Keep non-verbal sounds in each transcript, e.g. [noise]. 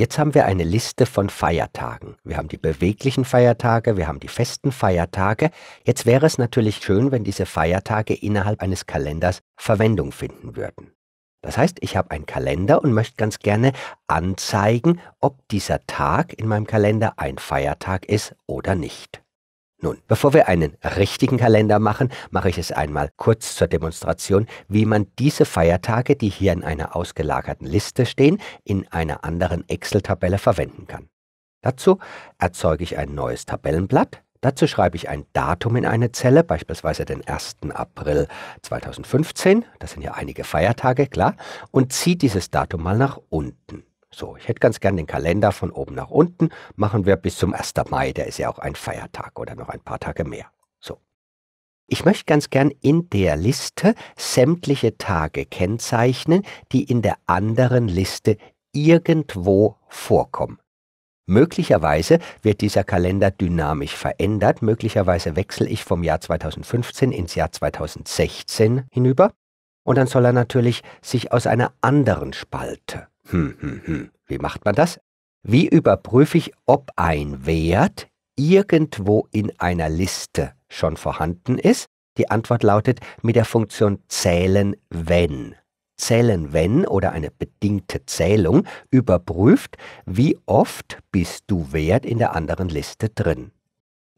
Jetzt haben wir eine Liste von Feiertagen. Wir haben die beweglichen Feiertage, wir haben die festen Feiertage. Jetzt wäre es natürlich schön, wenn diese Feiertage innerhalb eines Kalenders Verwendung finden würden. Das heißt, ich habe einen Kalender und möchte ganz gerne anzeigen, ob dieser Tag in meinem Kalender ein Feiertag ist oder nicht. Nun, bevor wir einen richtigen Kalender machen, mache ich es einmal kurz zur Demonstration, wie man diese Feiertage, die hier in einer ausgelagerten Liste stehen, in einer anderen Excel-Tabelle verwenden kann. Dazu erzeuge ich ein neues Tabellenblatt. Dazu schreibe ich ein Datum in eine Zelle, beispielsweise den 1. April 2015. Das sind ja einige Feiertage, klar. Und ziehe dieses Datum mal nach unten. So, ich hätte ganz gern den Kalender von oben nach unten. Machen wir bis zum 1. Mai, der ist ja auch ein Feiertag oder noch ein paar Tage mehr. So. Ich möchte ganz gern in der Liste sämtliche Tage kennzeichnen, die in der anderen Liste irgendwo vorkommen. Möglicherweise wird dieser Kalender dynamisch verändert, möglicherweise wechsle ich vom Jahr 2015 ins Jahr 2016 hinüber und dann soll er natürlich sich aus einer anderen Spalte hm, hm, hm. Wie macht man das? Wie überprüfe ich, ob ein Wert irgendwo in einer Liste schon vorhanden ist? Die Antwort lautet mit der Funktion zählen wenn. Zählen wenn oder eine bedingte Zählung überprüft, wie oft bist du Wert in der anderen Liste drin.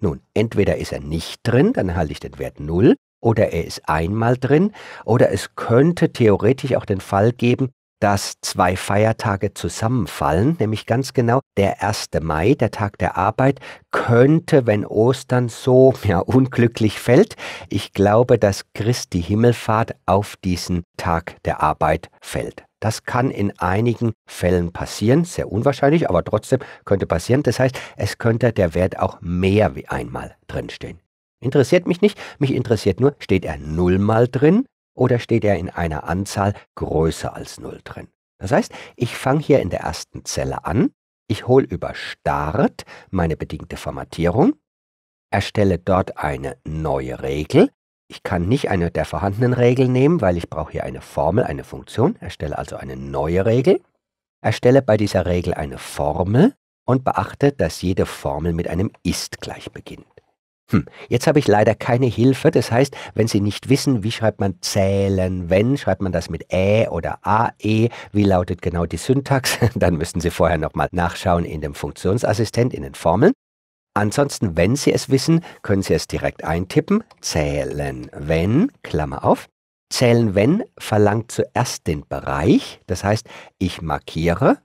Nun, entweder ist er nicht drin, dann halte ich den Wert 0, oder er ist einmal drin, oder es könnte theoretisch auch den Fall geben, dass zwei Feiertage zusammenfallen, nämlich ganz genau der 1. Mai, der Tag der Arbeit, könnte, wenn Ostern so ja, unglücklich fällt, ich glaube, dass Christi Himmelfahrt auf diesen Tag der Arbeit fällt. Das kann in einigen Fällen passieren, sehr unwahrscheinlich, aber trotzdem könnte passieren. Das heißt, es könnte der Wert auch mehr wie einmal drinstehen. Interessiert mich nicht, mich interessiert nur, steht er nullmal drin oder steht er in einer Anzahl größer als 0 drin. Das heißt, ich fange hier in der ersten Zelle an, ich hole über Start meine bedingte Formatierung, erstelle dort eine neue Regel. Ich kann nicht eine der vorhandenen Regeln nehmen, weil ich brauche hier eine Formel, eine Funktion, erstelle also eine neue Regel, erstelle bei dieser Regel eine Formel und beachte, dass jede Formel mit einem ist gleich beginnt. Hm, jetzt habe ich leider keine Hilfe. Das heißt, wenn Sie nicht wissen, wie schreibt man zählen, wenn, schreibt man das mit ä oder ae, wie lautet genau die Syntax, [laughs] dann müssten Sie vorher nochmal nachschauen in dem Funktionsassistent in den Formeln. Ansonsten, wenn Sie es wissen, können Sie es direkt eintippen. Zählen, wenn, Klammer auf. Zählen, wenn verlangt zuerst den Bereich. Das heißt, ich markiere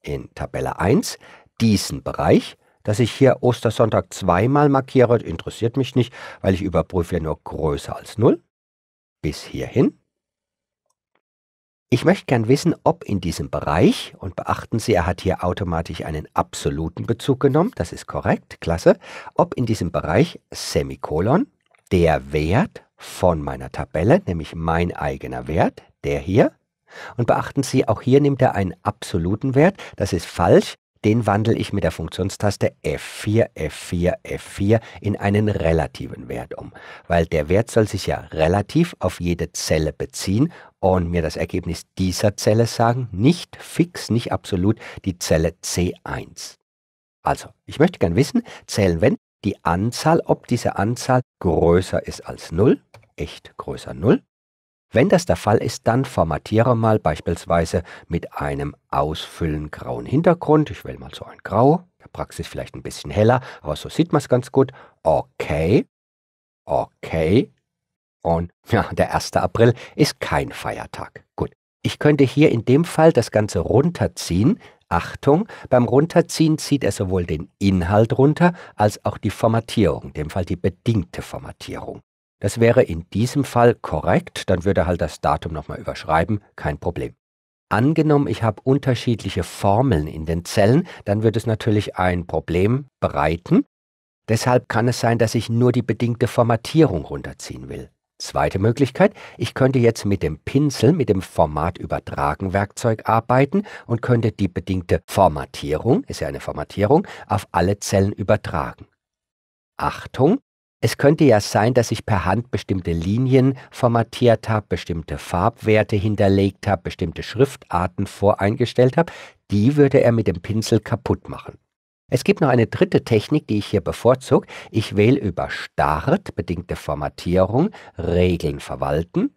in Tabelle 1 diesen Bereich dass ich hier Ostersonntag zweimal markiere, interessiert mich nicht, weil ich überprüfe ja nur größer als 0. Bis hierhin. Ich möchte gern wissen, ob in diesem Bereich, und beachten Sie, er hat hier automatisch einen absoluten Bezug genommen, das ist korrekt, klasse, ob in diesem Bereich Semikolon der Wert von meiner Tabelle, nämlich mein eigener Wert, der hier, und beachten Sie, auch hier nimmt er einen absoluten Wert, das ist falsch, den wandle ich mit der Funktionstaste F4, F4, F4 in einen relativen Wert um, weil der Wert soll sich ja relativ auf jede Zelle beziehen und mir das Ergebnis dieser Zelle sagen, nicht fix, nicht absolut, die Zelle C1. Also, ich möchte gern wissen, zählen wenn die Anzahl, ob diese Anzahl größer ist als 0, echt größer 0, wenn das der Fall ist, dann formatiere mal beispielsweise mit einem ausfüllen grauen Hintergrund. Ich wähle mal so ein Grau, der Praxis vielleicht ein bisschen heller, aber so sieht man es ganz gut. Okay, okay. Und ja, der 1. April ist kein Feiertag. Gut. Ich könnte hier in dem Fall das Ganze runterziehen, Achtung, beim Runterziehen zieht er sowohl den Inhalt runter als auch die Formatierung, in dem Fall die bedingte Formatierung. Das wäre in diesem Fall korrekt, dann würde halt das Datum nochmal überschreiben, kein Problem. Angenommen, ich habe unterschiedliche Formeln in den Zellen, dann wird es natürlich ein Problem bereiten. Deshalb kann es sein, dass ich nur die bedingte Formatierung runterziehen will. Zweite Möglichkeit, ich könnte jetzt mit dem Pinsel, mit dem Format übertragen Werkzeug arbeiten und könnte die bedingte Formatierung, ist ja eine Formatierung, auf alle Zellen übertragen. Achtung, es könnte ja sein, dass ich per Hand bestimmte Linien formatiert habe, bestimmte Farbwerte hinterlegt habe, bestimmte Schriftarten voreingestellt habe. Die würde er mit dem Pinsel kaputt machen. Es gibt noch eine dritte Technik, die ich hier bevorzuge. Ich wähle über Start, bedingte Formatierung, Regeln verwalten.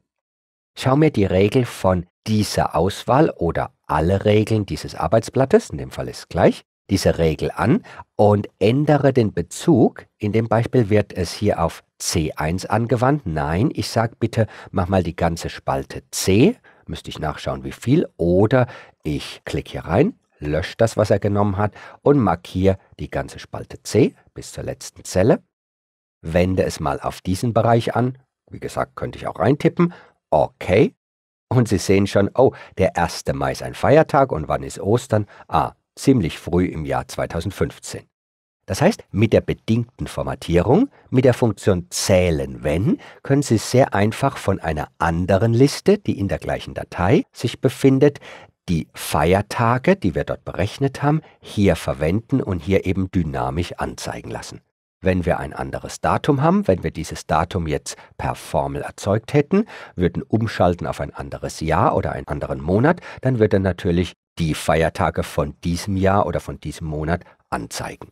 Schau mir die Regel von dieser Auswahl oder alle Regeln dieses Arbeitsblattes, in dem Fall ist gleich, diese Regel an und ändere den Bezug. In dem Beispiel wird es hier auf C1 angewandt. Nein, ich sage bitte, mach mal die ganze Spalte C, müsste ich nachschauen wie viel, oder ich klicke hier rein, lösche das, was er genommen hat und markiere die ganze Spalte C bis zur letzten Zelle. Wende es mal auf diesen Bereich an. Wie gesagt, könnte ich auch reintippen. Okay. Und Sie sehen schon, oh, der 1. Mai ist ein Feiertag und wann ist Ostern? Ah, ziemlich früh im Jahr 2015. Das heißt, mit der bedingten Formatierung, mit der Funktion zählen wenn, können Sie sehr einfach von einer anderen Liste, die in der gleichen Datei sich befindet, die Feiertage, die wir dort berechnet haben, hier verwenden und hier eben dynamisch anzeigen lassen. Wenn wir ein anderes Datum haben, wenn wir dieses Datum jetzt per Formel erzeugt hätten, würden umschalten auf ein anderes Jahr oder einen anderen Monat, dann würde natürlich die Feiertage von diesem Jahr oder von diesem Monat anzeigen.